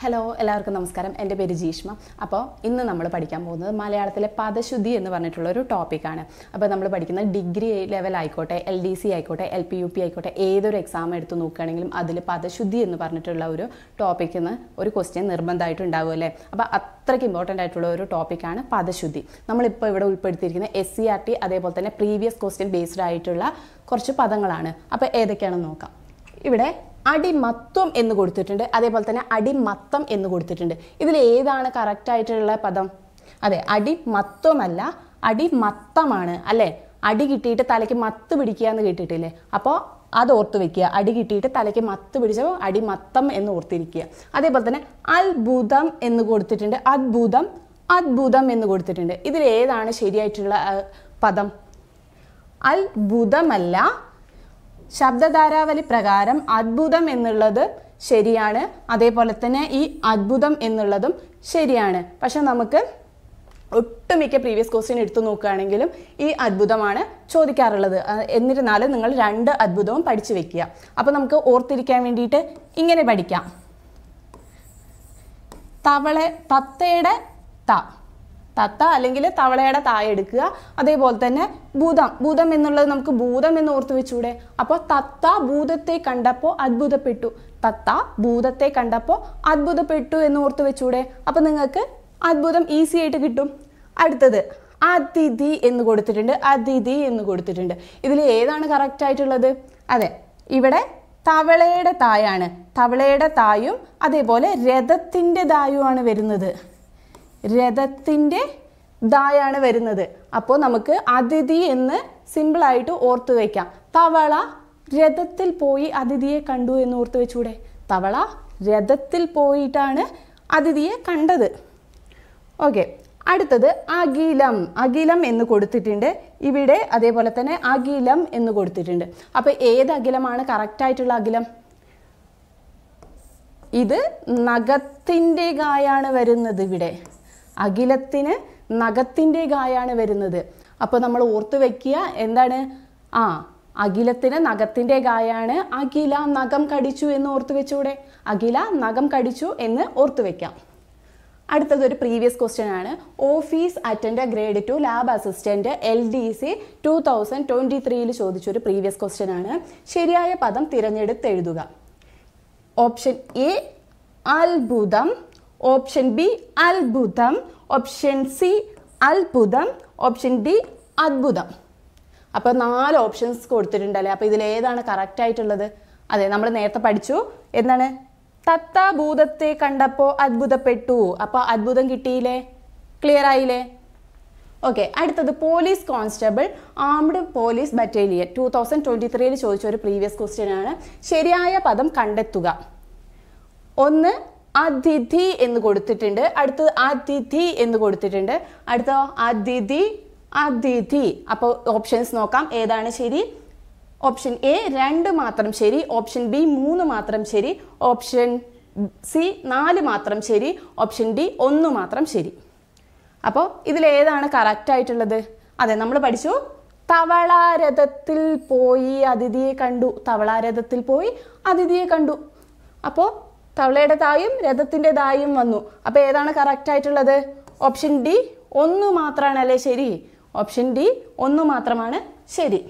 hello എല്ലാവർക്കും നമസ്കാരം എൻ്റെ പേര് ജീഷ്മ അപ്പോൾ ഇന്ന് നമ്മൾ പഠിക്കാൻ പോകുന്നത് മലയാളത്തിലെ പദശുദ്ധി എന്ന് പറഞ്ഞിട്ടുള്ള ഒരു ടോപ്പിക്കാണ് അപ്പോൾ നമ്മൾ പഠിക്കുന്ന ഡിഗ്രി ലെവൽ ആയിക്കോട്ടെ എൽ ഡി സി ആയിക്കോട്ടെ എൽ പി യു പി ആയിക്കോട്ടെ ഏതൊരു എക്സാം എടുത്ത് നോക്കുകയാണെങ്കിലും അതിൽ പദശുദ്ധി എന്ന് പറഞ്ഞിട്ടുള്ള ഒരു ടോപ്പിക്കിൽ നിന്ന് ഒരു ക്വസ്റ്റ്യൻ നിർബന്ധമായിട്ട് അല്ലേ അപ്പോൾ അത്രയ്ക്ക് ഇമ്പോർട്ടൻ്റ് ആയിട്ടുള്ള ഒരു ടോപ്പിക്കാണ് പദശുദ്ധി നമ്മളിപ്പോൾ ഇവിടെ ഉൾപ്പെടുത്തിയിരിക്കുന്ന എസ് സി ആർ ടി അതേപോലെ തന്നെ പ്രീവിയസ് ക്വസ്റ്റ്യൻ ബേസ്ഡ് ആയിട്ടുള്ള കുറച്ച് പദങ്ങളാണ് അപ്പോൾ ഏതൊക്കെയാണെന്ന് നോക്കാം ഇവിടെ അടിമത്വം എന്ന് കൊടുത്തിട്ടുണ്ട് അതേപോലെ തന്നെ അടിമത്തം എന്ന് കൊടുത്തിട്ടുണ്ട് ഇതിൽ ഏതാണ് ആയിട്ടുള്ള പദം അതെ അടിമത്വമല്ല അടിമത്തമാണ് അല്ലേ അടി കിട്ടിയിട്ട് തലയ്ക്ക് മത്ത് പിടിക്കുക എന്ന് കേട്ടിട്ടില്ലേ അപ്പോൾ അത് ഓർത്ത് വെക്കുക അടി കിട്ടിയിട്ട് തലയ്ക്ക് മത്ത് പിടിച്ചപ്പോൾ അടിമത്തം എന്ന് ഓർത്തിരിക്കുക അതേപോലെ തന്നെ അത്ഭുതം എന്ന് കൊടുത്തിട്ടുണ്ട് അത്ഭുതം അത്ഭുതം എന്ന് കൊടുത്തിട്ടുണ്ട് ഇതിൽ ഏതാണ് ശരിയായിട്ടുള്ള പദം അത്ഭുതമല്ല ശബ്ദധാരാവലി പ്രകാരം അത്ഭുതം എന്നുള്ളത് ശരിയാണ് അതേപോലെ തന്നെ ഈ അത്ഭുതം എന്നുള്ളതും ശരിയാണ് പക്ഷെ നമുക്ക് ഒട്ടുമിക്ക പ്രീവിയസ് ക്വസ്റ്റ്യൻ എടുത്തു നോക്കുകയാണെങ്കിലും ഈ അത്ഭുതമാണ് ചോദിക്കാറുള്ളത് എന്നിരുന്നാലും നിങ്ങൾ രണ്ട് അത്ഭുതവും പഠിച്ചു വെക്കുക അപ്പോൾ നമുക്ക് ഓർത്തിരിക്കാൻ വേണ്ടിയിട്ട് ഇങ്ങനെ പഠിക്കാം തവളെ തത്തയുടെ ത തത്ത അല്ലെങ്കിൽ തവളയുടെ തായ എടുക്കുക അതേപോലെ തന്നെ ഭൂതം ഭൂതം എന്നുള്ളത് നമുക്ക് ഭൂതം എന്ന് ഓർത്ത് വെച്ചൂടെ അപ്പോൾ തത്ത ഭൂതത്തെ കണ്ടപ്പോൾ അത്ഭുതപ്പെട്ടു തത്ത ഭൂതത്തെ കണ്ടപ്പോൾ അത്ഭുതപ്പെട്ടു എന്ന് ഓർത്ത് വെച്ചൂടെ അപ്പോൾ നിങ്ങൾക്ക് അത്ഭുതം ഈസി ആയിട്ട് കിട്ടും അടുത്തത് അതിഥി എന്ന് കൊടുത്തിട്ടുണ്ട് അതിഥി എന്ന് കൊടുത്തിട്ടുണ്ട് ഇതിൽ ഏതാണ് കറക്റ്റ് ആയിട്ടുള്ളത് അതെ ഇവിടെ തവളയുടെ തായാണ് തവളയുടെ തായും അതേപോലെ രഥത്തിൻ്റെ തായുമാണ് വരുന്നത് രഥത്തിൻ്റെ ദായാണ് വരുന്നത് അപ്പോൾ നമുക്ക് അതിഥി എന്ന് സിമ്പിളായിട്ട് ഓർത്തു വയ്ക്കാം തവള രഥത്തിൽ പോയി അതിഥിയെ കണ്ടു എന്ന് ഓർത്തു വെച്ചൂടെ തവള രഥത്തിൽ പോയിട്ടാണ് അതിഥിയെ കണ്ടത് ഓക്കെ അടുത്തത് അഖിലം അഖിലം എന്ന് കൊടുത്തിട്ടുണ്ട് ഇവിടെ അതേപോലെ തന്നെ അഖിലം എന്ന് കൊടുത്തിട്ടുണ്ട് അപ്പോൾ ഏത് അകിലമാണ് കറക്റ്റായിട്ടുള്ള അഖിലം ഇത് നഖത്തിൻ്റെ ഗായാണ് വരുന്നത് ഇവിടെ അഖിലത്തിന് നഖത്തിൻ്റെ ഗായാണ് വരുന്നത് അപ്പോൾ നമ്മൾ ഓർത്തു വയ്ക്കുക എന്താണ് ആ അഖിലത്തിന് നഖത്തിൻ്റെ ഗായാണ് അഖില നഖം കടിച്ചു എന്ന് ഓർത്തു വെച്ചൂടെ അഖില നഖം കടിച്ചു എന്ന് ഓർത്തു വെക്കാം അടുത്തത് ഒരു പ്രീവിയസ് ക്വസ്റ്റ്യൻ ആണ് office attend grade two lab assistant L D C two thousand twenty ത്രീയിൽ ചോദിച്ചൊരു പ്രീവിയസ് ക്വസ്റ്റ്യൻ ആണ് ശരിയായ പദം തിരഞ്ഞെടുത്ത് എഴുതുക ഓപ്ഷൻ എ അത്ഭുതം ഓപ്ഷൻ ബി അത്ഭുതം ഓപ്ഷൻ സി അത്ഭുതം ഓപ്ഷൻ ഡി അത്ഭുതം അപ്പോൾ നാല് ഓപ്ഷൻസ് കൊടുത്തിട്ടുണ്ടല്ലേ അപ്പോൾ ഇതിലേതാണ് കറക്റ്റ് ആയിട്ടുള്ളത് അതെ നമ്മൾ നേരത്തെ പഠിച്ചു എന്താണ് തത്താഭൂതത്തെ കണ്ടപ്പോൾ അത്ഭുതപ്പെട്ടു അപ്പോൾ അത്ഭുതം കിട്ടിയില്ലേ ക്ലിയർ ആയില്ലേ ഓക്കെ അടുത്തത് police constable armed police battalion two thousand twenty ത്രീയിൽ ചോദിച്ച ഒരു പ്രീവിയസ് ക്വസ്റ്റ്യൻ ആണ് ശരിയായ പദം കണ്ടെത്തുക ഒന്ന് അതിഥി എന്ന് കൊടുത്തിട്ടുണ്ട് അടുത്തത് അതിഥി എന്ന് കൊടുത്തിട്ടുണ്ട് അടുത്ത അതിഥി അതിഥി അപ്പോൾ ഓപ്ഷൻസ് നോക്കാം ഏതാണ് ശരി ഓപ്ഷൻ എ രണ്ട് മാത്രം ശരി ഓപ്ഷൻ ബി മൂന്ന് മാത്രം ശരി ഓപ്ഷൻ സി നാല് മാത്രം ശരി ഓപ്ഷൻ ഡി ഒന്ന് മാത്രം ശരി അപ്പോൾ ഇതിലേതാണ് ആയിട്ടുള്ളത് അതെ നമ്മൾ പഠിച്ചു തവളാരഥത്തിൽ പോയി അതിഥിയെ കണ്ടു തവളാരഥത്തിൽ പോയി അതിഥിയെ കണ്ടു അപ്പോൾ തായും രഥത്തിൻ്റെ തായും വന്നു അപ്പോൾ ഏതാണ് കറക്റ്റ് ആയിട്ടുള്ളത് ഓപ്ഷൻ ഡി ഒന്ന് മാത്രമാണ് അല്ലേ ശരി ഓപ്ഷൻ ഡി ഒന്ന് മാത്രമാണ് ശരി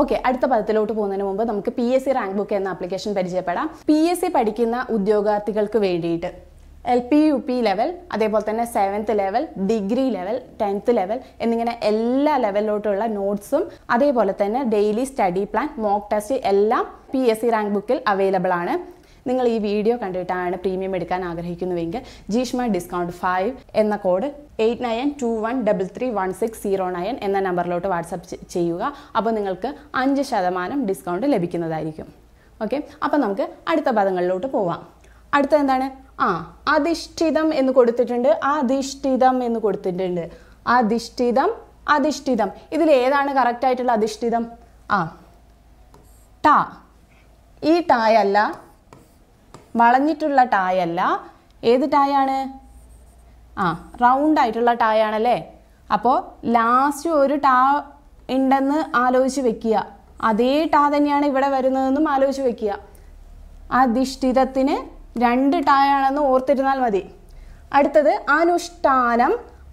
ഓക്കെ അടുത്ത പദത്തിലോട്ട് പോകുന്നതിന് മുമ്പ് നമുക്ക് P S C rank book എന്ന ആപ്ലിക്കേഷൻ പരിചയപ്പെടാം പി എസ് സി പഠിക്കുന്ന ഉദ്യോഗാർത്ഥികൾക്ക് വേണ്ടിയിട്ട് L P U P level അതേപോലെ തന്നെ seventh level degree level tenth level എന്നിങ്ങനെ എല്ലാ ലെവലിലോട്ടുള്ള നോട്ട്സും അതേപോലെ തന്നെ daily study plan mock test എല്ലാം പി എസ് സി റാങ്ക് ബുക്കിൽ അവൈലബിൾ ആണ് നിങ്ങൾ ഈ വീഡിയോ കണ്ടിട്ടാണ് പ്രീമിയം എടുക്കാൻ ആഗ്രഹിക്കുന്നുവെങ്കിൽ ജീഷ്മ ഡിസ്കൗണ്ട് ഫൈവ് എന്ന code eight nine two one double three one six zero nine എന്ന നമ്പറിലോട്ട് വാട്സപ്പ് ചെയ്യുക അപ്പോൾ നിങ്ങൾക്ക് അഞ്ച് ശതമാനം ഡിസ്കൗണ്ട് ലഭിക്കുന്നതായിരിക്കും ഓക്കെ അപ്പോൾ നമുക്ക് അടുത്ത പദങ്ങളിലോട്ട് പോവാം അടുത്ത എന്താണ് ആ അധിഷ്ഠിതം എന്ന് കൊടുത്തിട്ടുണ്ട് അധിഷ്ഠിതം എന്ന് കൊടുത്തിട്ടുണ്ട് അധിഷ്ഠിതം അധിഷ്ഠിതം ഇതിൽ ഏതാണ് കറക്റ്റ് ആയിട്ടുള്ള അധിഷ്ഠിതം ആ ട ഈ ടായല്ല വളഞ്ഞിട്ടുള്ള ടായ് അല്ല ഏത് ടായാണ് ആ റൗണ്ട് ആയിട്ടുള്ള ടായ ആണല്ലേ അപ്പോൾ ലാസ്റ്റ് ഒരു ടാ ഉണ്ടെന്ന് ആലോചിച്ച് വെക്കുക അതേ ടാ തന്നെയാണ് ഇവിടെ വരുന്നതെന്നും ആലോചിച്ച് വെക്കുക അധിഷ്ഠിതത്തിന് രണ്ട് ടായാണെന്ന് ഓർത്തിരുന്നാൽ മതി അടുത്തത് അനുഷ്ഠാനം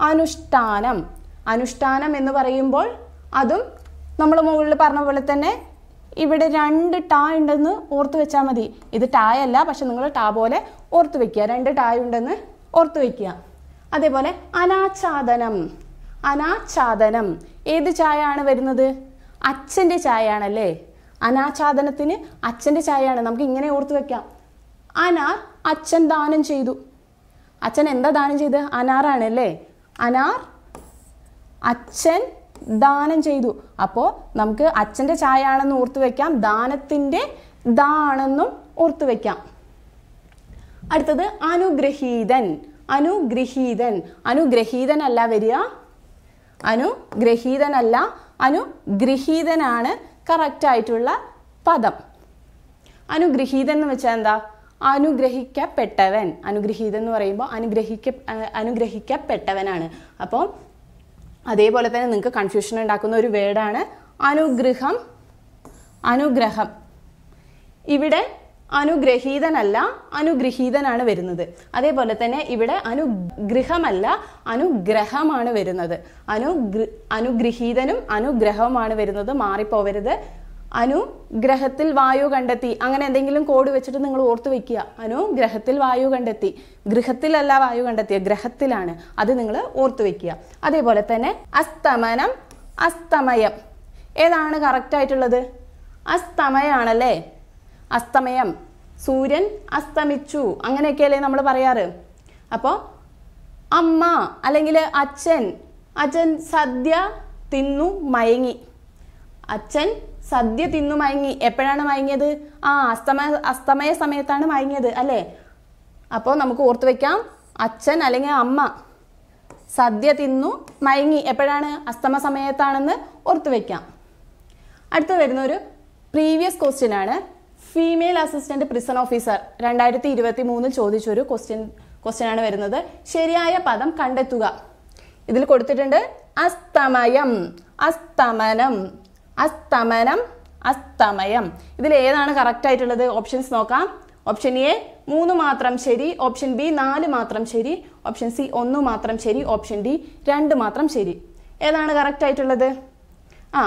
അനുഷ്ഠാനം അനുഷ്ഠാനം എന്ന് പറയുമ്പോൾ അതും നമ്മൾ മുകളിൽ പറഞ്ഞ പോലെ തന്നെ ഇവിടെ രണ്ട് ടാ ഉണ്ടെന്ന് ഓർത്ത് വെച്ചാൽ മതി ഇത് ടായല്ല അല്ല പക്ഷെ നിങ്ങൾ ടാ പോലെ ഓർത്ത് വെക്കുക രണ്ട് ടായ ഉണ്ടെന്ന് ഓർത്ത് വെക്കുക അതേപോലെ അനാച്ഛാദനം അനാച്ഛാദനം ഏത് ചായ ആണ് വരുന്നത് അച്ഛൻ്റെ ചായ ആണല്ലേ അനാച്ഛാദനത്തിന് അച്ഛൻ്റെ ചായയാണ് നമുക്ക് ഇങ്ങനെ ഓർത്ത് വെക്കാം അനാർ അച്ഛൻ ദാനം ചെയ്തു അച്ഛൻ എന്താ ദാനം ചെയ്ത് അനാറാണ് അല്ലേ അനാർ അച്ഛൻ ദാനം ചെയ്തു അപ്പോൾ നമുക്ക് അച്ഛൻ്റെ ചായ ആണെന്ന് ഓർത്ത് വയ്ക്കാം ദാനത്തിൻ്റെ ദാണെന്നും ആണെന്നും ഓർത്ത് വയ്ക്കാം അടുത്തത് അനുഗ്രഹീതൻ അനുഗ്രഹീതൻ അനുഗ്രഹീതനല്ല വരിക അനുഗ്രഹീതനല്ല അനുഗ്രഹീതനാണ് കറക്റ്റായിട്ടുള്ള പദം അനുഗ്രഹീതൻ എന്ന് വെച്ചാൽ എന്താ അനുഗ്രഹിക്കപ്പെട്ടവൻ അനുഗ്രഹീതൻ എന്ന് പറയുമ്പോൾ അനുഗ്രഹിക്ക അനുഗ്രഹിക്കപ്പെട്ടവനാണ് അപ്പോൾ അതേപോലെ തന്നെ നിങ്ങൾക്ക് കൺഫ്യൂഷൻ ഉണ്ടാക്കുന്ന ഒരു വേർഡാണ് അനുഗ്രഹം അനുഗ്രഹം ഇവിടെ അനുഗ്രഹീതനല്ല അനുഗ്രഹീതനാണ് വരുന്നത് അതേപോലെ തന്നെ ഇവിടെ അനുഗ്രഹമല്ല അനുഗ്രഹമാണ് വരുന്നത് അനുഗ്ര അനുഗ്രഹീതനും അനുഗ്രഹവുമാണ് വരുന്നത് മാറിപ്പോവരുത് അനു ഗ്രഹത്തിൽ വായു കണ്ടെത്തി അങ്ങനെ എന്തെങ്കിലും കോഡ് വെച്ചിട്ട് നിങ്ങൾ ഓർത്ത് വെക്കുക അനു ഗ്രഹത്തിൽ വായു കണ്ടെത്തി ഗൃഹത്തിലല്ല വായു കണ്ടെത്തിയ ഗ്രഹത്തിലാണ് അത് നിങ്ങൾ ഓർത്ത് വെക്കുക അതേപോലെ തന്നെ അസ്തമനം അസ്തമയം ഏതാണ് കറക്റ്റ് ആയിട്ടുള്ളത് അസ്തമയാണല്ലേ അസ്തമയം സൂര്യൻ അസ്തമിച്ചു അങ്ങനെയൊക്കെയല്ലേ നമ്മൾ പറയാറ് അപ്പോൾ അമ്മ അല്ലെങ്കിൽ അച്ഛൻ അച്ഛൻ സദ്യ തിന്നു മയങ്ങി അച്ഛൻ സദ്യ തിന്നു മയങ്ങി എപ്പോഴാണ് മയങ്ങിയത് ആ അസ്തമ അസ്തമയ സമയത്താണ് മയങ്ങിയത് അല്ലേ അപ്പോൾ നമുക്ക് ഓർത്തു വയ്ക്കാം അച്ഛൻ അല്ലെങ്കിൽ അമ്മ സദ്യ തിന്നു മയങ്ങി എപ്പോഴാണ് അസ്തമ സമയത്താണെന്ന് ഓർത്തു വയ്ക്കാം അടുത്ത് വരുന്ന ഒരു പ്രീവിയസ് ക്വസ്റ്റ്യൻ ആണ് ഫീമെയിൽ അസിസ്റ്റന്റ് പ്രിസൺ ഓഫീസർ രണ്ടായിരത്തി ഇരുപത്തി മൂന്നിൽ ചോദിച്ചൊരു ക്വസ്റ്റ്യൻ ക്വസ്റ്റ്യൻ ആണ് വരുന്നത് ശരിയായ പദം കണ്ടെത്തുക ഇതിൽ കൊടുത്തിട്ടുണ്ട് അസ്തമയം അസ്തമനം അസ്തമനം അസ്തമയം ഇതിൽ ഏതാണ് കറക്റ്റ് ആയിട്ടുള്ളത് ഓപ്ഷൻസ് നോക്കാം ഓപ്ഷൻ എ മൂന്ന് മാത്രം ശരി ഓപ്ഷൻ ബി നാല് മാത്രം ശരി ഓപ്ഷൻ സി ഒന്ന് മാത്രം ശരി ഓപ്ഷൻ ഡി രണ്ട് മാത്രം ശരി ഏതാണ് കറക്റ്റ് ആയിട്ടുള്ളത് ആ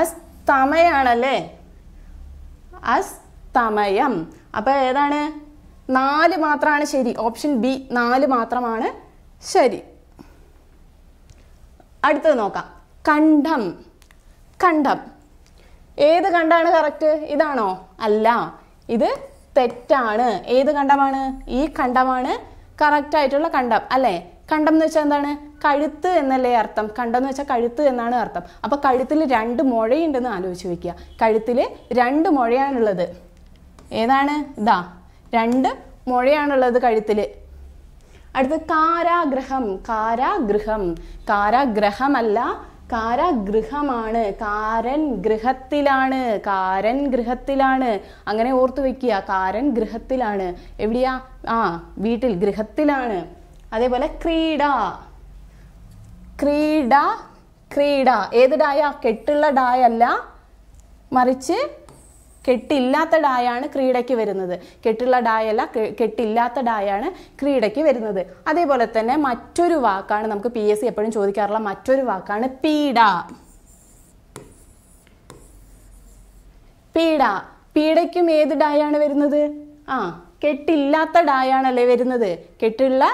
അസ്തമയാണല്ലേ അസ്തമയം അപ്പോൾ ഏതാണ് നാല് മാത്രമാണ് ശരി ഓപ്ഷൻ ബി നാല് മാത്രമാണ് ശരി അടുത്തത് നോക്കാം കണ്ഠം കണ്ടം ഏത് കണ്ടാണ് കറക്റ്റ് ഇതാണോ അല്ല ഇത് തെറ്റാണ് ഏത് കണ്ടമാണ് ഈ കണ്ടമാണ് കറക്റ്റ് ആയിട്ടുള്ള കണ്ടം അല്ലേ കണ്ടം എന്ന് വെച്ചാൽ എന്താണ് കഴുത്ത് എന്നല്ലേ അർത്ഥം കണ്ടം എന്ന് വെച്ചാൽ കഴുത്ത് എന്നാണ് അർത്ഥം അപ്പോൾ കഴുത്തിൽ രണ്ട് മുഴയുണ്ടെന്ന് ആലോചിച്ച് വെക്കുക കഴുത്തിൽ രണ്ട് മുഴയാണുള്ളത് ഏതാണ് ഇതാ രണ്ട് മുഴയാണുള്ളത് കഴുത്തിൽ അടുത്ത കാരാഗ്രഹം കാരാഗ്രഹം കാരാഗ്രഹമല്ല കാരാഗൃഹമാണ് കാരൻ ഗൃഹത്തിലാണ് കാരൻ ഗൃഹത്തിലാണ് അങ്ങനെ ഓർത്തു വെക്കുക കാരൻ ഗൃഹത്തിലാണ് എവിടെയാ ആ വീട്ടിൽ ഗൃഹത്തിലാണ് അതേപോലെ ക്രീഡ ക്രീഡ ക്രീഡ ഏത് ഡായ കെട്ടുള്ള ഡായല്ല മറിച്ച് കെട്ടില്ലാത്ത ഡായാണ് ക്രീഡയ്ക്ക് വരുന്നത് കെട്ടുള്ള ഡായല്ല കെട്ടില്ലാത്ത ഡായാണ് ക്രീഡയ്ക്ക് വരുന്നത് അതേപോലെ തന്നെ മറ്റൊരു വാക്കാണ് നമുക്ക് പി എസ് സി എപ്പോഴും ചോദിക്കാറുള്ള മറ്റൊരു വാക്കാണ് പീഡ പീഡ പീഡയ്ക്കും ഏത് ഡായാണ് വരുന്നത് ആ കെട്ടില്ലാത്ത ഡായാണല്ലേ വരുന്നത് കെട്ടുള്ള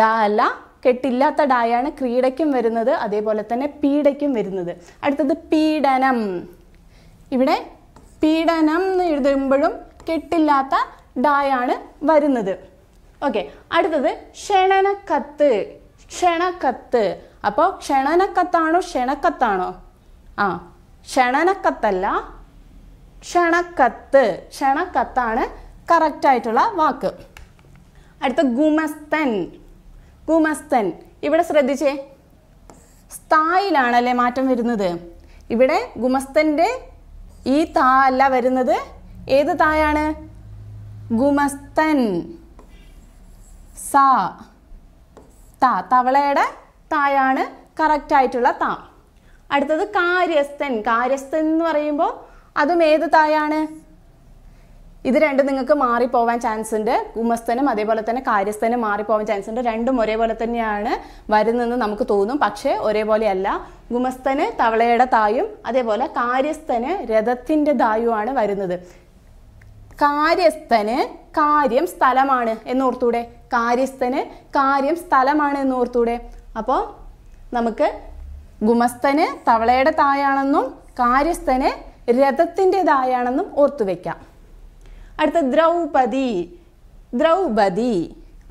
ഡാ അല്ല കെട്ടില്ലാത്ത ഡായാണ് ക്രീഡയ്ക്കും വരുന്നത് അതേപോലെ തന്നെ പീഡയ്ക്കും വരുന്നത് അടുത്തത് പീഡനം ഇവിടെ പീഡനം എന്ന് എഴുതുമ്പോഴും കെട്ടില്ലാത്ത ഡായാണ് വരുന്നത് ഓക്കെ അടുത്തത് ക്ഷണനക്കത്ത് ക്ഷണക്കത്ത് അപ്പോൾ ക്ഷണനക്കത്താണോ ക്ഷണക്കത്താണോ ആ ക്ഷണനക്കത്തല്ല ക്ഷണക്കത്ത് ക്ഷണക്കത്താണ് കറക്റ്റായിട്ടുള്ള വാക്ക് അടുത്ത ഗുമസ്തൻ ഗുമസ്തൻ ഇവിടെ ശ്രദ്ധിച്ചേ സ്ഥായിലാണല്ലേ മാറ്റം വരുന്നത് ഇവിടെ ഗുമസ്തൻ്റെ ഈ താ അല്ല വരുന്നത് ഏത് തായാണ് ഗുമസ്തൻ സാ താ തവളയുടെ തായാണ് ആയിട്ടുള്ള താ അടുത്തത് കാര്യസ്ഥൻ കാര്യസ്ഥൻ എന്ന് പറയുമ്പോൾ അതും ഏത് തായാണ് ഇത് രണ്ടും നിങ്ങൾക്ക് മാറിപ്പോവാൻ ചാൻസ് ഉണ്ട് ഉമസ്ഥനും അതേപോലെ തന്നെ കാര്യസ്ഥനും മാറിപ്പോവാൻ ചാൻസ് ഉണ്ട് രണ്ടും ഒരേപോലെ തന്നെയാണ് വരുന്നതെന്ന് നമുക്ക് തോന്നും പക്ഷേ ഒരേപോലെയല്ല ഗുമസ്തന് തവളയുടെ തായും അതേപോലെ കാര്യസ്ഥന് രഥത്തിൻ്റെ തായുമാണ് വരുന്നത് കാര്യസ്ഥന് കാര്യം സ്ഥലമാണ് എന്നോർത്തൂടെ കാര്യസ്ഥന് കാര്യം സ്ഥലമാണ് എന്നോർത്തൂടെ അപ്പോൾ നമുക്ക് ഗുമസ്ഥന് തവളയുടെ തായാണെന്നും കാര്യസ്ഥന് രഥത്തിൻ്റെതായാണെന്നും ഓർത്തു വയ്ക്കാം അടുത്ത ദ്രൗപദി ദ്രൗപദി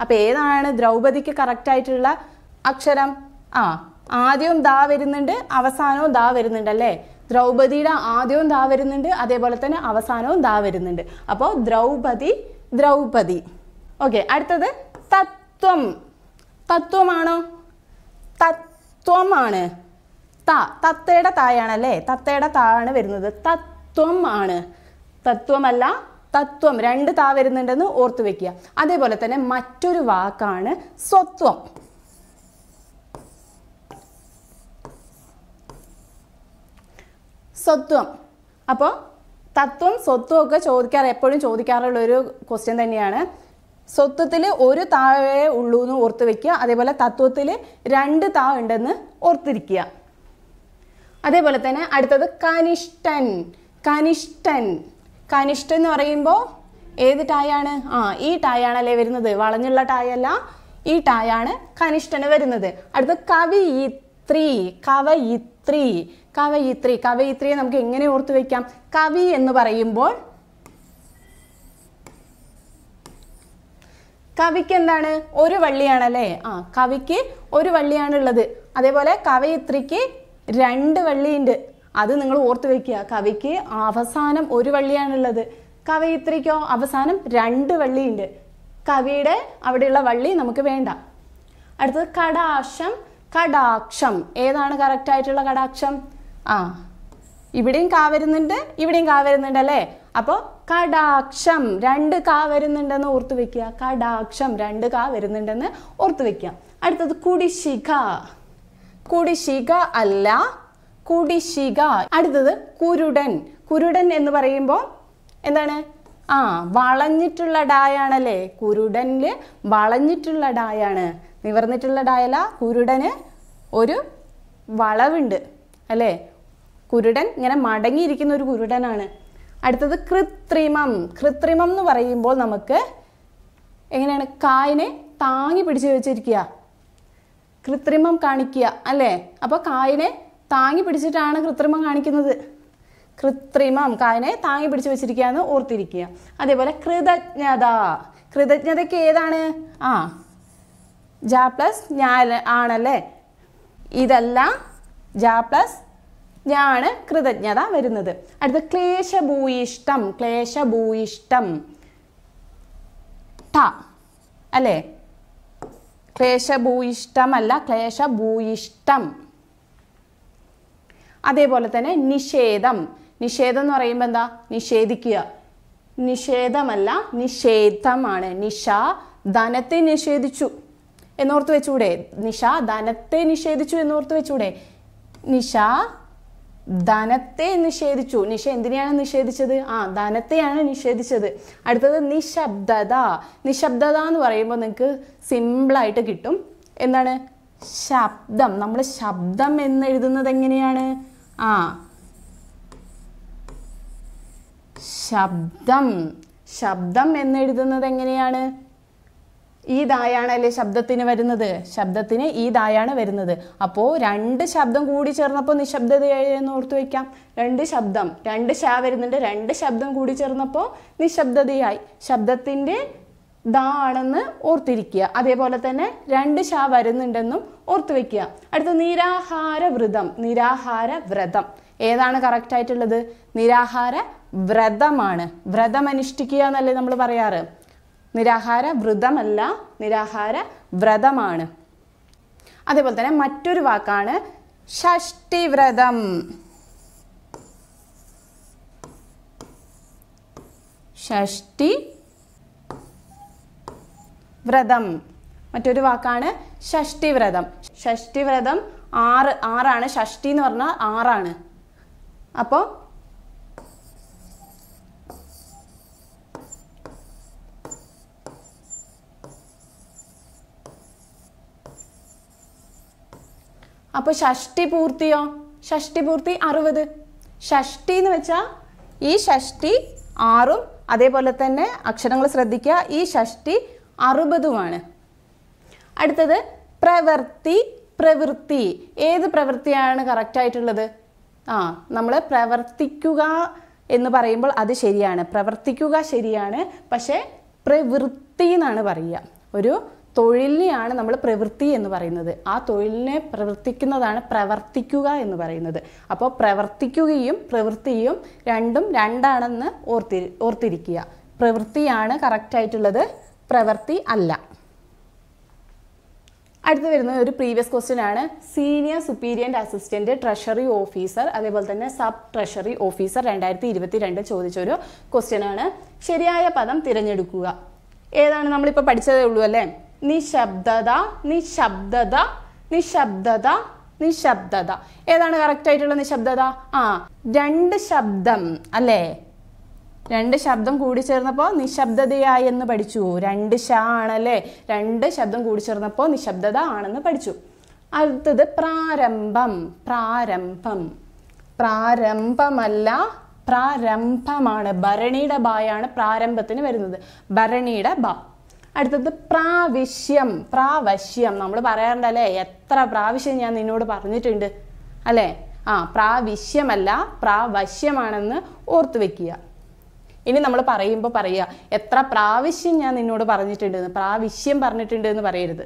അപ്പോൾ ഏതാണ് ദ്രൗപദിക്ക് കറക്റ്റായിട്ടുള്ള അക്ഷരം ആ ആദ്യവും ദാ വരുന്നുണ്ട് അവസാനവും ദാ വരുന്നുണ്ട് അല്ലേ ദ്രൗപദിയുടെ ആദ്യവും ദാ വരുന്നുണ്ട് അതേപോലെ തന്നെ അവസാനവും ദാ വരുന്നുണ്ട് അപ്പോൾ ദ്രൗപദി ദ്രൗപദി ഓക്കെ അടുത്തത് തത്വം തത്വമാണോ തത്വമാണ് ത തത്തയുടെ തായാണ് അല്ലേ താ ആണ് വരുന്നത് തത്വം ആണ് തത്വമല്ല തത്വം രണ്ട് താ വരുന്നുണ്ടെന്ന് ഓർത്തു വെക്കുക അതേപോലെ തന്നെ മറ്റൊരു വാക്കാണ് സ്വത്വം സ്വത്വം അപ്പോൾ തത്വം സ്വത്വം ഒക്കെ ചോദിക്കാറ് എപ്പോഴും ചോദിക്കാറുള്ള ഒരു ക്വസ്റ്റ്യൻ തന്നെയാണ് സ്വത്വത്തിൽ ഒരു താഴെ ഉള്ളൂ എന്ന് ഓർത്ത് വെക്കുക അതേപോലെ തത്വത്തിൽ രണ്ട് താ ഉണ്ടെന്ന് ഓർത്തിരിക്കുക അതേപോലെ തന്നെ അടുത്തത് കനിഷ്ഠൻ കനിഷ്ഠൻ കനിഷ്ഠ എന്ന് പറയുമ്പോൾ ഏത് ടായാണ് ആ ഈ ടായാണല്ലേ വരുന്നത് വളഞ്ഞുള്ള ടായല്ല ഈ ടായാണ് കനിഷ്ഠന് വരുന്നത് അടുത്ത കവിയിത്രി കവയിത്രി കവയിത്രി കവയിത്രിയെ നമുക്ക് എങ്ങനെ ഓർത്തു വയ്ക്കാം കവി എന്ന് പറയുമ്പോൾ കവിക്ക് എന്താണ് ഒരു വള്ളിയാണല്ലേ ആ കവിക്ക് ഒരു വള്ളിയാണുള്ളത് അതേപോലെ കവയിത്രിക്ക് രണ്ട് വള്ളിയുണ്ട് അത് നിങ്ങൾ ഓർത്ത് വയ്ക്കുക കവിക്ക് അവസാനം ഒരു വള്ളിയാണുള്ളത് ഇത്രയ്ക്കോ അവസാനം രണ്ട് വള്ളിയുണ്ട് കവിയുടെ അവിടെയുള്ള വള്ളി നമുക്ക് വേണ്ട അടുത്തത് കടാക്ഷം കടാക്ഷം ഏതാണ് കറക്റ്റ് ആയിട്ടുള്ള കടാക്ഷം ആ ഇവിടെയും കാ വരുന്നുണ്ട് ഇവിടെയും കാ വരുന്നുണ്ട് അല്ലേ അപ്പോൾ കടാക്ഷം രണ്ട് കാ വരുന്നുണ്ടെന്ന് ഓർത്ത് വെക്കുക കടാക്ഷം രണ്ട് കാ വരുന്നുണ്ടെന്ന് ഓർത്ത് വെക്കുക അടുത്തത് കുടിശിഖ കുടിശിഖ അല്ല കുടിശിക അടുത്തത് കുരുടൻ കുരുടൻ എന്ന് പറയുമ്പോൾ എന്താണ് ആ വളഞ്ഞിട്ടുള്ള ഡായാണല്ലേ കുരുടനിൽ വളഞ്ഞിട്ടുള്ള ഡായാണ് നിവർന്നിട്ടുള്ള ഡായല കുരുടന് ഒരു വളവുണ്ട് അല്ലേ കുരുടൻ ഇങ്ങനെ മടങ്ങിയിരിക്കുന്ന ഒരു കുരുടനാണ് അടുത്തത് കൃത്രിമം കൃത്രിമം എന്ന് പറയുമ്പോൾ നമുക്ക് എങ്ങനെയാണ് കായനെ താങ്ങി പിടിച്ചു വെച്ചിരിക്കുക കൃത്രിമം കാണിക്കുക അല്ലേ അപ്പോൾ കായനെ താങ്ങി പിടിച്ചിട്ടാണ് കൃത്രിമം കാണിക്കുന്നത് കൃത്രിമം കാനെ താങ്ങി പിടിച്ചു വെച്ചിരിക്കുകയെന്ന് ഓർത്തിരിക്കുക അതേപോലെ കൃതജ്ഞത കൃതജ്ഞതയ്ക്ക് ഏതാണ് ആ ജാ പ്ലസ് ഞാൻ ആണല്ലേ ഇതല്ല ജാ പ്ലസ് ഞാണ് കൃതജ്ഞത വരുന്നത് അടുത്ത ക്ലേശഭൂയിഷ്ടം ക്ലേശഭൂയിഷ്ടം ട അല്ലേ ക്ലേശഭൂയിഷ്ടമല്ല ക്ലേശഭൂയിഷ്ടം അതേപോലെ തന്നെ നിഷേധം നിഷേധം എന്ന് പറയുമ്പോൾ എന്താ നിഷേധിക്കുക നിഷേധമല്ല നിഷേധമാണ് നിഷ ധനത്തെ നിഷേധിച്ചു എന്നോർത്ത് വെച്ചൂടെ നിഷ ധനത്തെ നിഷേധിച്ചു എന്നോർത്ത് വെച്ചൂടെ നിഷ ധനത്തെ നിഷേധിച്ചു നിഷ എന്തിനെയാണ് നിഷേധിച്ചത് ആ ധനത്തെയാണ് നിഷേധിച്ചത് അടുത്തത് നിശബ്ദത നിശബ്ദത എന്ന് പറയുമ്പോൾ നിങ്ങൾക്ക് സിമ്പിളായിട്ട് കിട്ടും എന്താണ് ശബ്ദം നമ്മൾ ശബ്ദം എന്ന് എഴുതുന്നത് എങ്ങനെയാണ് ആ ശബ്ദം ശബ്ദം എന്നെഴുതുന്നത് എങ്ങനെയാണ് ഈ ദായാണ് അല്ലേ ശബ്ദത്തിന് വരുന്നത് ശബ്ദത്തിന് ഈ ദായാണ് വരുന്നത് അപ്പോൾ രണ്ട് ശബ്ദം കൂടി ചേർന്നപ്പോൾ നിശബ്ദതയെന്ന് ഓർത്തു വയ്ക്കാം രണ്ട് ശബ്ദം രണ്ട് ശ വരുന്നുണ്ട് രണ്ട് ശബ്ദം കൂടി ചേർന്നപ്പോൾ നിശബ്ദതയായി ശബ്ദത്തിൻ്റെ ദാ ആണെന്ന് ഓർത്തിരിക്കുക അതേപോലെ തന്നെ രണ്ട് ഷ വരുന്നുണ്ടെന്നും ഓർത്തു വെക്കുക അടുത്ത നിരാഹാര വ്രതം നിരാഹാര വ്രതം ഏതാണ് കറക്റ്റ് ആയിട്ടുള്ളത് നിരാഹാര വ്രതമാണ് വ്രതം അനുഷ്ഠിക്കുക എന്നല്ലേ നമ്മൾ പറയാറ് നിരാഹാര വ്രതമല്ല നിരാഹാര വ്രതമാണ് അതേപോലെ തന്നെ മറ്റൊരു വാക്കാണ് ഷഷ്ടി വ്രതം ഷഷ്ടി വ്രതം മറ്റൊരു വാക്കാണ് ഷഷ്ടി വ്രതം ഷഷ്ടി വ്രതം ആറ് ആറാണ് ഷഷ്ടി എന്ന് പറഞ്ഞാൽ ആറാണ് അപ്പോൾ അപ്പോൾ ഷഷ്ടി പൂർത്തിയോ ഷഷ്ടി പൂർത്തി അറുപത് ഷഷ്ടി എന്ന് വെച്ചാൽ ഈ ഷഷ്ടി ആറും അതേപോലെ തന്നെ അക്ഷരങ്ങൾ ശ്രദ്ധിക്കുക ഈ ഷഷ്ടി അറുപതുമാണ് അടുത്തത് പ്രവൃത്തി പ്രവൃത്തി ഏത് പ്രവൃത്തിയാണ് കറക്റ്റായിട്ടുള്ളത് ആ നമ്മൾ പ്രവർത്തിക്കുക എന്ന് പറയുമ്പോൾ അത് ശരിയാണ് പ്രവർത്തിക്കുക ശരിയാണ് പക്ഷേ പ്രവൃത്തി എന്നാണ് പറയുക ഒരു തൊഴിലിനെയാണ് നമ്മൾ പ്രവൃത്തി എന്ന് പറയുന്നത് ആ തൊഴിലിനെ പ്രവർത്തിക്കുന്നതാണ് പ്രവർത്തിക്കുക എന്ന് പറയുന്നത് അപ്പോൾ പ്രവർത്തിക്കുകയും പ്രവൃത്തിയും രണ്ടും രണ്ടാണെന്ന് ഓർത്തി ഓർത്തിരിക്കുക പ്രവൃത്തിയാണ് കറക്റ്റായിട്ടുള്ളത് പ്രവൃത്തി അല്ല അടുത്ത് വരുന്ന ഒരു പ്രീവിയസ് ക്വസ്റ്റ്യൻ ആണ് സീനിയർ സുപ്പീരിയൻ്റ് അസിസ്റ്റൻ്റ് ട്രഷറി ഓഫീസർ അതേപോലെ തന്നെ സബ് ട്രഷറി ഓഫീസർ രണ്ടായിരത്തി ഇരുപത്തി രണ്ട് ചോദിച്ചൊരു ക്വസ്റ്റ്യൻ ആണ് ശരിയായ പദം തിരഞ്ഞെടുക്കുക ഏതാണ് നമ്മളിപ്പോൾ പഠിച്ചതേ ഉള്ളൂ അല്ലേ നിശബ്ദത നിശബ്ദത നിശബ്ദത നിശബ്ദത ഏതാണ് കറക്റ്റ് ആയിട്ടുള്ള നിശബ്ദത ആ രണ്ട് ശബ്ദം അല്ലേ രണ്ട് ശബ്ദം കൂടി ചേർന്നപ്പോൾ നിശബ്ദതയായി എന്ന് പഠിച്ചു രണ്ട് ഷ ആണല്ലേ രണ്ട് ശബ്ദം കൂടി ചേർന്നപ്പോൾ നിശബ്ദത ആണെന്ന് പഠിച്ചു അടുത്തത് പ്രാരംഭം പ്രാരംഭം പ്രാരംഭമല്ല പ്രാരംഭമാണ് ഭരണിയുടെ ബായാണ് പ്രാരംഭത്തിന് വരുന്നത് ഭരണിയുടെ ബ അടുത്തത് പ്രാവശ്യം പ്രാവശ്യം നമ്മൾ അല്ലേ എത്ര പ്രാവശ്യം ഞാൻ നിന്നോട് പറഞ്ഞിട്ടുണ്ട് അല്ലേ ആ പ്രാവശ്യമല്ല പ്രാവശ്യമാണെന്ന് ഓർത്തു വെക്കുക ഇനി നമ്മൾ പറയുമ്പോൾ പറയുക എത്ര പ്രാവശ്യം ഞാൻ നിന്നോട് പറഞ്ഞിട്ടുണ്ട് പ്രാവശ്യം പറഞ്ഞിട്ടുണ്ട് എന്ന് പറയരുത്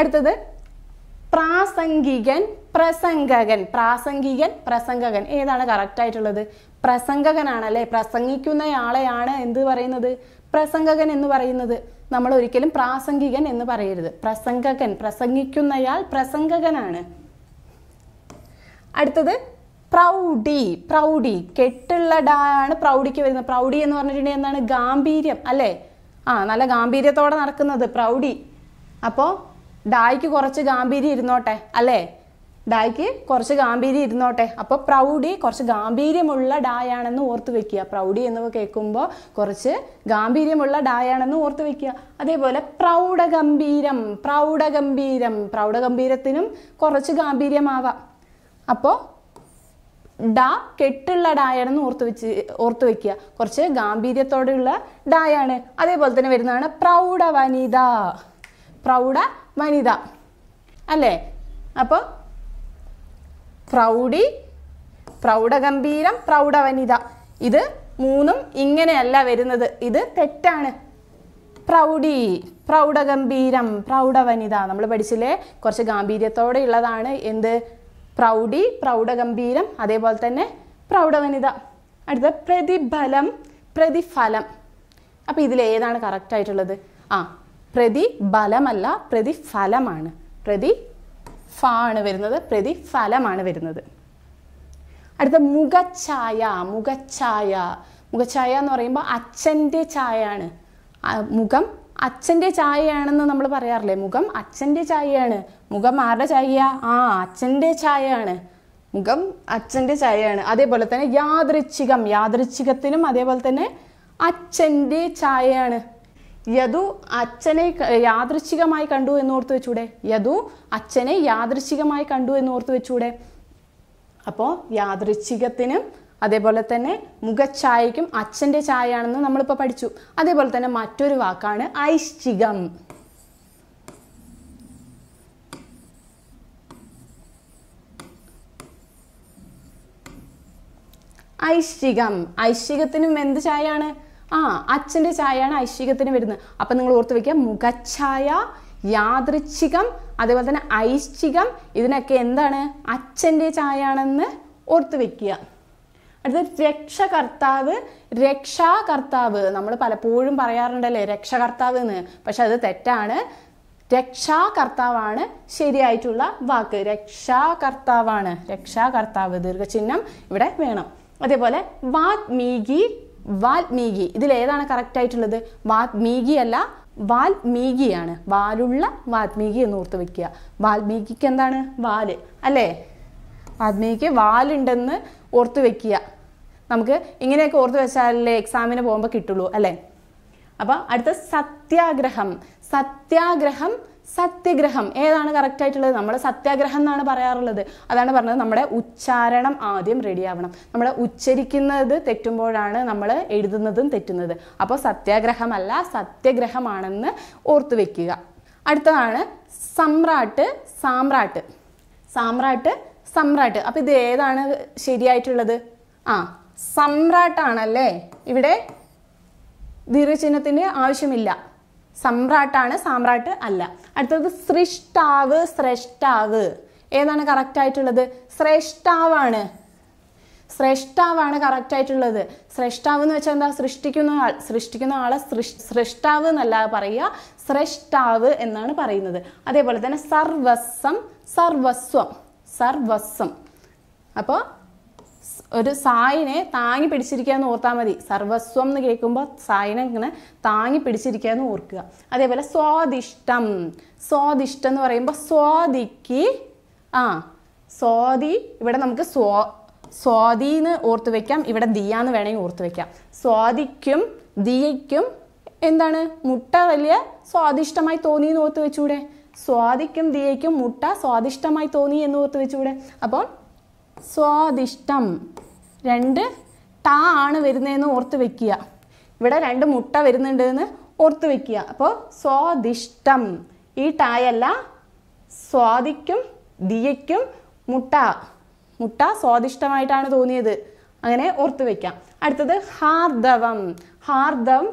അടുത്തത് പ്രാസംഗികൻ പ്രസംഗകൻ പ്രാസംഗികൻ പ്രസംഗകൻ ഏതാണ് കറക്റ്റ് ആയിട്ടുള്ളത് അല്ലെ പ്രസംഗിക്കുന്നയാളെയാണ് എന്ത് പറയുന്നത് പ്രസംഗകൻ എന്ന് പറയുന്നത് നമ്മൾ ഒരിക്കലും പ്രാസംഗികൻ എന്ന് പറയരുത് പ്രസംഗകൻ പ്രസംഗിക്കുന്നയാൾ പ്രസംഗകനാണ് അടുത്തത് പ്രൗഢി പ്രൗഢി കെട്ടുള്ള ഡാ ആണ് പ്രൗഢിക്ക് വരുന്നത് പ്രൗഢി എന്ന് പറഞ്ഞിട്ടുണ്ടെങ്കിൽ എന്താണ് ഗാംഭീര്യം അല്ലേ ആ നല്ല ഗാംഭീര്യത്തോടെ നടക്കുന്നത് പ്രൗഢി അപ്പോ ഡായ്ക്ക് കുറച്ച് ഗാംഭീര്യം ഇരുന്നോട്ടെ അല്ലേ ഡായ്ക്ക് കുറച്ച് ഗാംഭീര്യം ഇരുന്നോട്ടെ അപ്പോൾ പ്രൗഢി കുറച്ച് ഗാംഭീര്യമുള്ള ഡായാണെന്ന് ഓർത്ത് വെക്കുക പ്രൗഢി എന്ന് കേൾക്കുമ്പോൾ കുറച്ച് ഗാംഭീര്യമുള്ള ഡായാണെന്ന് ഓർത്ത് വെക്കുക അതേപോലെ പ്രൗഢഗംഭീരം പ്രൗഢഗംഭീരം പ്രൗഢഗംഭീരത്തിനും കുറച്ച് ഗാംഭീര്യമാവാം അപ്പോൾ ഡ കെട്ടുള്ള ഡായാണെന്ന് ഓർത്ത് വെച്ച് ഓർത്ത് വെക്കുക കുറച്ച് ഗാംഭീര്യത്തോടെയുള്ള ഡായാണ് അതേപോലെ തന്നെ വരുന്നതാണ് പ്രൗഢ വനിത പ്രൗഢ വനിത അല്ലേ അപ്പോൾ പ്രൗഢി പ്രൗഢഗംഭീരം പ്രൗഢ വനിത ഇത് മൂന്നും ഇങ്ങനെയല്ല വരുന്നത് ഇത് തെറ്റാണ് പ്രൗഢി പ്രൗഢഗംഭീരം പ്രൗഢ വനിത നമ്മൾ പഠിച്ചില്ലേ കുറച്ച് ഗാംഭീര്യത്തോടെ ഉള്ളതാണ് എന്ത് പ്രൗഢി പ്രൗഢഗംഭീരം അതേപോലെ തന്നെ പ്രൗഢവനിത അടുത്ത പ്രതിഫലം പ്രതിഫലം അപ്പോൾ ഇതിൽ ഏതാണ് കറക്റ്റ് ആയിട്ടുള്ളത് ആ പ്രതിഫലമല്ല പ്രതിഫലമാണ് പ്രതി ഫ ആണ് വരുന്നത് പ്രതിഫലമാണ് വരുന്നത് അടുത്ത മുഖഛായ മുഖഛായ മുഖഛായ എന്ന് പറയുമ്പോൾ അച്ഛൻ്റെ ഛായയാണ് മുഖം അച്ഛൻ്റെ ചായയാണെന്ന് നമ്മൾ പറയാറില്ലേ മുഖം അച്ഛൻ്റെ ചായയാണ് മുഖം ആരുടെ ചായ ആ അച്ഛൻ്റെ ചായയാണ് മുഖം അച്ഛൻ്റെ ചായയാണ് അതേപോലെ തന്നെ യാദൃച്ഛികം യാദൃച്ഛികത്തിനും അതേപോലെ തന്നെ അച്ഛൻ്റെ ചായയാണ് യദു അച്ഛനെ യാദൃച്ഛികമായി കണ്ടു എന്ന് ഓർത്ത് വെച്ചൂടെ യദു അച്ഛനെ യാദൃച്ഛികമായി കണ്ടു എന്ന് ഓർത്ത് വെച്ചൂടെ അപ്പോൾ യാദൃച്ഛികത്തിനും അതേപോലെ തന്നെ മുഖച്ചായയ്ക്കും അച്ഛൻ്റെ ചായയാണെന്ന് നമ്മളിപ്പോൾ പഠിച്ചു അതേപോലെ തന്നെ മറ്റൊരു വാക്കാണ് ഐശ്ചികം ഐശ്ചികം ഐശ്ചികത്തിനും എന്ത് ചായയാണ് ആ അച്ഛൻ്റെ ചായയാണ് ഐശ്ചികത്തിന് വരുന്നത് അപ്പം നിങ്ങൾ ഓർത്ത് വയ്ക്കുക മുഖഛായ യാദൃച്ഛികം അതേപോലെ തന്നെ ഐശ്ചികം ഇതിനൊക്കെ എന്താണ് അച്ഛൻ്റെ ചായയാണെന്ന് ഓർത്ത് വയ്ക്കുക അടുത്ത രക്ഷകർത്താവ് രക്ഷാകർത്താവ് നമ്മൾ പലപ്പോഴും പറയാറുണ്ടല്ലേ രക്ഷകർത്താവ് എന്ന് പക്ഷെ അത് തെറ്റാണ് രക്ഷാകർത്താവാണ് ശരിയായിട്ടുള്ള വാക്ക് രക്ഷാകർത്താവാണ് രക്ഷാകർത്താവ് ദീർഘചിഹ്നം ഇവിടെ വേണം അതേപോലെ വാത്മീകി ഇതിൽ ഇതിലേതാണ് കറക്റ്റ് ആയിട്ടുള്ളത് വാത്മീകി അല്ല വാൽമീകിയാണ് വാലുള്ള വാത്മീകി എന്ന് ഓർത്ത് വെക്കുക വാൽമീകിക്ക് എന്താണ് വാല് അല്ലേ ആത്മീയക്ക് വാലുണ്ടെന്ന് ഓർത്ത് വെക്കുക നമുക്ക് ഇങ്ങനെയൊക്കെ ഓർത്ത് വെച്ചാലല്ലേ എക്സാമിന് പോകുമ്പോൾ കിട്ടുള്ളൂ അല്ലേ അപ്പോൾ അടുത്ത സത്യാഗ്രഹം സത്യാഗ്രഹം സത്യഗ്രഹം ഏതാണ് കറക്റ്റ് ആയിട്ടുള്ളത് നമ്മൾ സത്യാഗ്രഹം എന്നാണ് പറയാറുള്ളത് അതാണ് പറഞ്ഞത് നമ്മുടെ ഉച്ചാരണം ആദ്യം റെഡിയാവണം നമ്മൾ ഉച്ചരിക്കുന്നത് തെറ്റുമ്പോഴാണ് നമ്മൾ എഴുതുന്നതും തെറ്റുന്നത് അപ്പോൾ സത്യാഗ്രഹമല്ല സത്യഗ്രഹമാണെന്ന് ഓർത്തു വെക്കുക അടുത്തതാണ് സമ്രാട്ട് സാമ്രാട്ട് സാമ്രാട്ട് സമ്രാട്ട് അപ്പൊ ഇത് ഏതാണ് ശരിയായിട്ടുള്ളത് ആ സമ്രാട്ടാണല്ലേ ഇവിടെ ദീർഘചിഹ്നത്തിന് ആവശ്യമില്ല സമ്രാട്ടാണ് സാമ്രാട്ട് അല്ല അടുത്തത് സൃഷ്ടാവ് ശ്രേഷ്ഠാവ് ഏതാണ് കറക്റ്റ് ആയിട്ടുള്ളത് ശ്രേഷ്ഠാവാണ് ശ്രേഷ്ഠാവാണ് കറക്റ്റ് ആയിട്ടുള്ളത് ശ്രേഷ്ഠാവ് എന്ന് വെച്ചാൽ എന്താ സൃഷ്ടിക്കുന്ന ആൾ സൃഷ്ടിക്കുന്ന ആളെ സൃഷ്ടാവ് എന്നല്ലാതെ പറയുക ശ്രേഷ്ഠാവ് എന്നാണ് പറയുന്നത് അതേപോലെ തന്നെ സർവസ്വം സർവസ്വം സർവസ്വം അപ്പോൾ ഒരു സായിനെ താങ്ങി പിടിച്ചിരിക്കുക എന്ന് ഓർത്താൽ മതി സർവസ്വം എന്ന് കേൾക്കുമ്പോൾ സായിനെ ഇങ്ങനെ താങ്ങി പിടിച്ചിരിക്കുക എന്ന് ഓർക്കുക അതേപോലെ സ്വാദിഷ്ടം സ്വാദിഷ്ടം എന്ന് പറയുമ്പോൾ സ്വാദിക്ക് ആ സ്വാതി ഇവിടെ നമുക്ക് സ്വാ സ്വാതി ഓർത്ത് വെക്കാം ഇവിടെ ദിയ വേണമെങ്കിൽ ഓർത്ത് വെക്കാം സ്വാതിക്കും ദിയയ്ക്കും എന്താണ് മുട്ട വലിയ സ്വാദിഷ്ടമായി തോന്നി എന്ന് ഓർത്ത് വെച്ചൂടെ സ്വാദിക്കും ദിയയ്ക്കും മുട്ട സ്വാദിഷ്ടമായി തോന്നി എന്ന് ഓർത്ത് വെച്ചുകൂടെ അപ്പോൾ സ്വാദിഷ്ടം രണ്ട് ടാ ആണ് വരുന്നതെന്ന് ഓർത്ത് വെക്കുക ഇവിടെ രണ്ട് മുട്ട വരുന്നുണ്ട് എന്ന് ഓർത്ത് വെക്കുക അപ്പോൾ സ്വാദിഷ്ടം ഈ ടായല്ല സ്വാദിക്കും ദിയയ്ക്കും മുട്ട മുട്ട സ്വാദിഷ്ടമായിട്ടാണ് തോന്നിയത് അങ്ങനെ ഓർത്ത് വയ്ക്കാം അടുത്തത് ഹാർദവം ഹാർദവം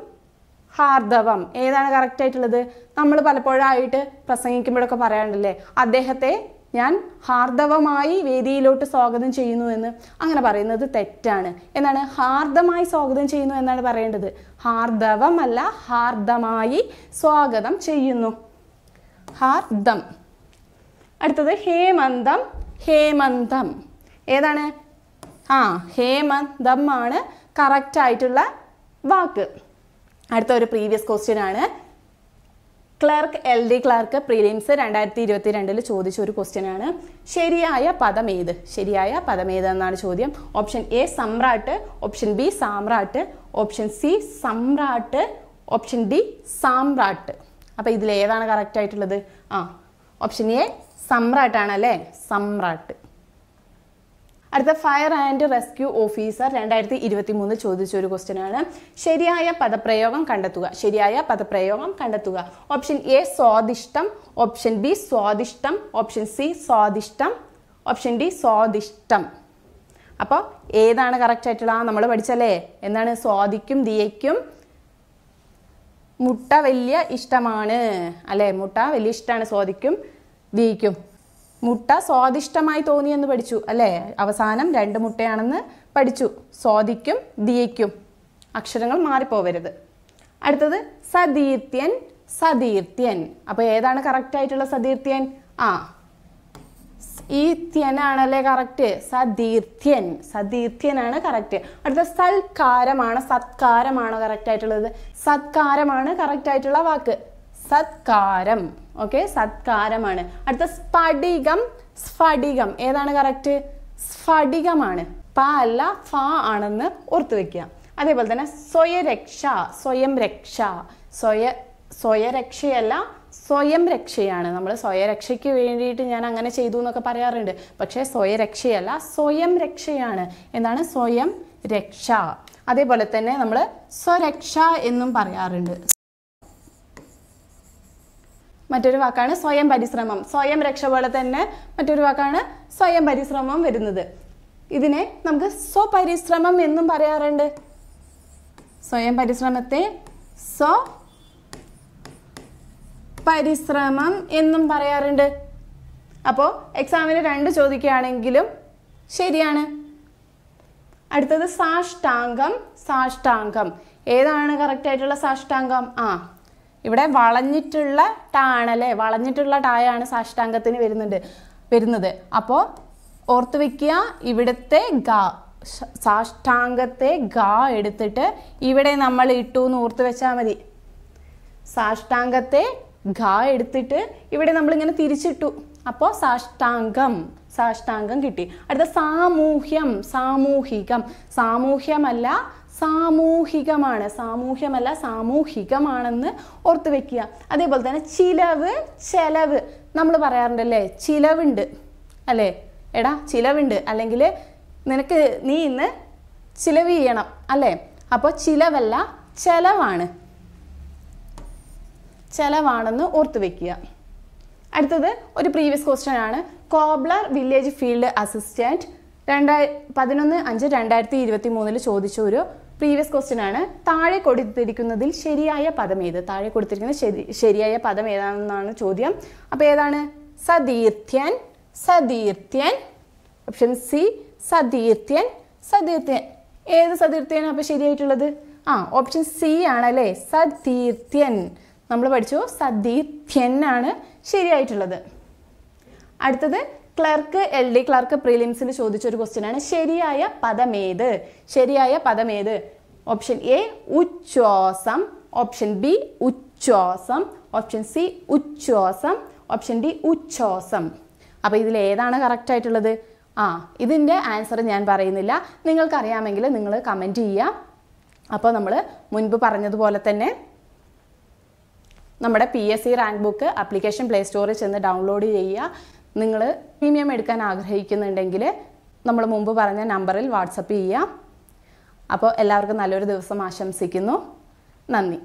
ഹാർദവം ഏതാണ് കറക്റ്റ് ആയിട്ടുള്ളത് നമ്മൾ പലപ്പോഴായിട്ട് പ്രസംഗിക്കുമ്പോഴൊക്കെ പറയാറില്ലേ അദ്ദേഹത്തെ ഞാൻ ഹാർദവമായി വേദിയിലോട്ട് സ്വാഗതം ചെയ്യുന്നു എന്ന് അങ്ങനെ പറയുന്നത് തെറ്റാണ് എന്നാണ് ഹാർദമായി സ്വാഗതം ചെയ്യുന്നു എന്നാണ് പറയേണ്ടത് ഹാർദവമല്ല ഹാർദമായി സ്വാഗതം ചെയ്യുന്നു ഹാർദം അടുത്തത് ഹേമന്തം ഹേമന്തം ഏതാണ് ആ ഹേമന്തം ആണ് കറക്റ്റ് ആയിട്ടുള്ള വാക്ക് അടുത്ത ഒരു പ്രീവിയസ് ക്വസ്റ്റ്യൻ ആണ് clerk L D clerk prelims രണ്ടായിരത്തി ഇരുപത്തി രണ്ടിൽ ചോദിച്ച ഒരു ക്വസ്റ്റ്യൻ ആണ് ശരിയായ പദം ഏത് ശരിയായ പദം ഏത് എന്നാണ് ചോദ്യം ഓപ്ഷൻ എ സമ്രാട്ട് ഓപ്ഷൻ ബി സാമ്രാട്ട് ഓപ്ഷൻ സി സമ്രാട്ട് ഓപ്ഷൻ ഡി സാമ്രാട്ട് അപ്പോൾ ഇതിൽ ഏതാണ് കറക്റ്റ് ആയിട്ടുള്ളത് ആ ഓപ്ഷൻ എ സമ്രാട്ടാണ് അല്ലേ സമ്രാട്ട് അടുത്ത ഫയർ ആൻഡ് റെസ്ക്യൂ ഓഫീസർ രണ്ടായിരത്തി ഇരുപത്തി മൂന്ന് ചോദിച്ച ഒരു ക്വസ്റ്റ്യൻ ആണ് ശരിയായ പദപ്രയോഗം കണ്ടെത്തുക ശരിയായ പദപ്രയോഗം കണ്ടെത്തുക ഓപ്ഷൻ എ സ്വാദിഷ്ടം ഓപ്ഷൻ ബി സ്വാദിഷ്ടം ഓപ്ഷൻ സി സ്വാദിഷ്ടം ഓപ്ഷൻ ഡി സ്വാദിഷ്ടം അപ്പോൾ ഏതാണ് കറക്റ്റ് ആയിട്ടുള്ള നമ്മൾ പഠിച്ചല്ലേ എന്താണ് സ്വാദിക്കും ദിയയ്ക്കും മുട്ട വലിയ ഇഷ്ടമാണ് അല്ലേ മുട്ട വലിയ ഇഷ്ടമാണ് സ്വാദിക്കും ദിയയ്ക്കും മുട്ട സ്വാദിഷ്ടമായി തോന്നിയെന്ന് പഠിച്ചു അല്ലേ അവസാനം രണ്ട് മുട്ടയാണെന്ന് പഠിച്ചു സ്വാദിക്കും ദിയയ്ക്കും അക്ഷരങ്ങൾ മാറിപ്പോവരുത് അടുത്തത് സതീർത്യൻ സതീർത്യൻ അപ്പോൾ ഏതാണ് കറക്റ്റ് ആയിട്ടുള്ള സതീർത്യൻ ആ ഈ ത്യനാണല്ലേ കറക്റ്റ് സതീർത്യൻ സതീർത്യനാണ് കറക്റ്റ് അടുത്ത സൽക്കാരമാണ് സത്കാരമാണ് കറക്റ്റ് ആയിട്ടുള്ളത് സത്കാരമാണ് കറക്റ്റ് ആയിട്ടുള്ള വാക്ക് സത്കാരം ഓക്കെ സത്കാരമാണ് അടുത്ത സ്ഫടികം സ്ഫടികം ഏതാണ് കറക്റ്റ് സ്ഫടികമാണ് പ അല്ല ഫ ആണെന്ന് ഓർത്തു വെക്കുക അതേപോലെ തന്നെ സ്വയരക്ഷ സ്വയം രക്ഷ സ്വയ സ്വയരക്ഷയല്ല സ്വയം രക്ഷയാണ് നമ്മൾ സ്വയരക്ഷയ്ക്ക് വേണ്ടിയിട്ട് ഞാൻ അങ്ങനെ ചെയ്തു എന്നൊക്കെ പറയാറുണ്ട് പക്ഷേ സ്വയരക്ഷയല്ല സ്വയം രക്ഷയാണ് എന്താണ് സ്വയം രക്ഷ അതേപോലെ തന്നെ നമ്മൾ സ്വരക്ഷ എന്നും പറയാറുണ്ട് മറ്റൊരു വാക്കാണ് സ്വയം പരിശ്രമം സ്വയം രക്ഷ പോലെ തന്നെ മറ്റൊരു വാക്കാണ് സ്വയം പരിശ്രമം വരുന്നത് ഇതിനെ നമുക്ക് സ്വപരിശ്രമം എന്നും പറയാറുണ്ട് സ്വയം പരിശ്രമത്തെ സ്വ പരിശ്രമം എന്നും പറയാറുണ്ട് അപ്പോൾ എക്സാമിന് രണ്ട് ചോദിക്കുകയാണെങ്കിലും ശരിയാണ് അടുത്തത് സാഷ്ടാംഗം സാഷ്ടാംഗം ഏതാണ് കറക്റ്റ് ആയിട്ടുള്ള സാഷ്ടാംഗം ആ ഇവിടെ വളഞ്ഞിട്ടുള്ള ടാണല്ലേ വളഞ്ഞിട്ടുള്ള ടായാണ് സാഷ്ടാംഗത്തിന് വരുന്നുണ്ട് വരുന്നത് അപ്പോൾ ഓർത്ത് വയ്ക്കുക ഇവിടുത്തെ ഗ സാഷ്ടാംഗത്തെ ഗ എടുത്തിട്ട് ഇവിടെ നമ്മൾ ഇട്ടു എന്ന് ഓർത്ത് വെച്ചാൽ മതി സാഷ്ടാംഗത്തെ ഘ എടുത്തിട്ട് ഇവിടെ നമ്മളിങ്ങനെ തിരിച്ചിട്ടു അപ്പോൾ സാഷ്ടാംഗം സാഷ്ടാംഗം കിട്ടി അടുത്ത സാമൂഹ്യം സാമൂഹികം സാമൂഹ്യമല്ല സാമൂഹികമാണ് സാമൂഹ്യമല്ല സാമൂഹികമാണെന്ന് ഓർത്ത് വെക്കുക അതേപോലെ തന്നെ ചിലവ് ചെലവ് നമ്മൾ പറയാറുണ്ടല്ലേ ചിലവുണ്ട് അല്ലേ എടാ ചിലവുണ്ട് അല്ലെങ്കിൽ നിനക്ക് നീ ഇന്ന് ചിലവ് ചെയ്യണം അല്ലേ അപ്പോൾ ചിലവല്ല ചെലവാണ് ചെലവാണെന്ന് ഓർത്ത് വെക്കുക അടുത്തത് ഒരു പ്രീവിയസ് ക്വസ്റ്റ്യൻ ആണ് കോബ്ലർ വില്ലേജ് ഫീൽഡ് അസിസ്റ്റൻറ്റ് രണ്ടായി പതിനൊന്ന് അഞ്ച് രണ്ടായിരത്തി ഇരുപത്തി മൂന്നിൽ ചോദിച്ച ഒരു പ്രീവിയസ് ക്വസ്റ്റ്യൻ ആണ് താഴെ കൊടുത്തിരിക്കുന്നതിൽ ശരിയായ പദം ഏത് താഴെ കൊടുത്തിരിക്കുന്ന ശരിയായ പദം ഏതാണെന്നാണ് ചോദ്യം അപ്പോൾ ഏതാണ് സദീർത്യൻ സദീർത്യൻ ഓപ്ഷൻ സി സദീർത്യൻ സദീർത്യൻ ഏത് സദീർത്യൻ അപ്പൊ ശരിയായിട്ടുള്ളത് ആ ഓപ്ഷൻ സി ആണല്ലേ സദീർത്യൻ നമ്മൾ പഠിച്ചു സദീർത്യൻ ആണ് ശരിയായിട്ടുള്ളത് അടുത്തത് ക്ലർക്ക് എൽ ഡി ക്ലർക്ക് ഒരു ചോദിച്ചൊരു ആണ് ശരിയായ പദമേത് ശരിയായ പദമേത് ഓപ്ഷൻ എ ഉച്ചോസം ഓപ്ഷൻ ബി ഉച്ചോസം ഓപ്ഷൻ സി ഉച്ചോസം ഓപ്ഷൻ ഡി ഉച്ചോസം അപ്പോൾ ഇതിൽ ഏതാണ് കറക്റ്റ് ആയിട്ടുള്ളത് ആ ഇതിൻ്റെ ആൻസർ ഞാൻ പറയുന്നില്ല നിങ്ങൾക്കറിയാമെങ്കിൽ നിങ്ങൾ കമൻറ്റ് ചെയ്യാം അപ്പോൾ നമ്മൾ മുൻപ് പറഞ്ഞതുപോലെ തന്നെ നമ്മുടെ P S C rank book application play സ്റ്റോറിൽ ചെന്ന് ഡൗൺലോഡ് ചെയ്യുക നിങ്ങൾ പ്രീമിയം എടുക്കാൻ ആഗ്രഹിക്കുന്നുണ്ടെങ്കിൽ നമ്മൾ മുമ്പ് പറഞ്ഞ നമ്പറിൽ വാട്സപ്പ് ചെയ്യാം അപ്പോൾ എല്ലാവർക്കും നല്ലൊരു ദിവസം ആശംസിക്കുന്നു നന്ദി